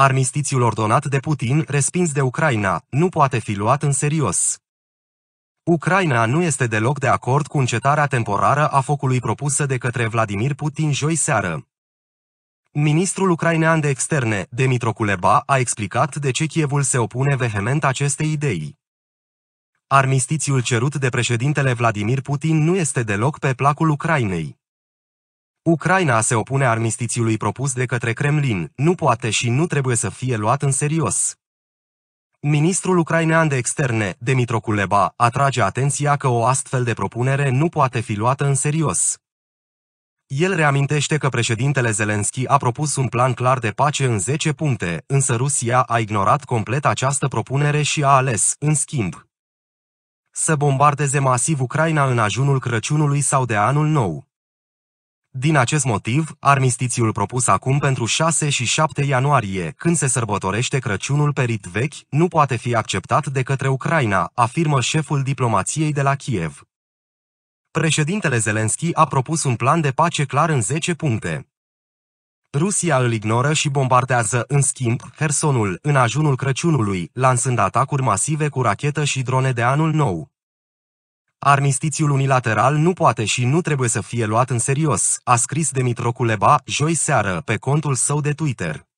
Armistițiul ordonat de Putin, respins de Ucraina, nu poate fi luat în serios. Ucraina nu este deloc de acord cu încetarea temporară a focului propusă de către Vladimir Putin joi seară. Ministrul ucrainean de externe, Dmitro Kuleba, a explicat de ce Kievul se opune vehement acestei idei. Armistițiul cerut de președintele Vladimir Putin nu este deloc pe placul Ucrainei. Ucraina se opune armistițiului propus de către Kremlin, nu poate și nu trebuie să fie luat în serios. Ministrul ucrainean de externe, Demitro Kuleba, atrage atenția că o astfel de propunere nu poate fi luată în serios. El reamintește că președintele Zelensky a propus un plan clar de pace în 10 puncte, însă Rusia a ignorat complet această propunere și a ales, în schimb, să bombardeze masiv Ucraina în ajunul Crăciunului sau de Anul Nou. Din acest motiv, armistițiul propus acum pentru 6 și 7 ianuarie, când se sărbătorește Crăciunul perit vechi, nu poate fi acceptat de către Ucraina, afirmă șeful diplomației de la Kiev. Președintele Zelenski a propus un plan de pace clar în 10 puncte. Rusia îl ignoră și bombardează, în schimb, Hersonul, în ajunul Crăciunului, lansând atacuri masive cu rachetă și drone de anul nou. Armistițiul unilateral nu poate și nu trebuie să fie luat în serios, a scris Dimitroculeba joi seară pe contul său de Twitter.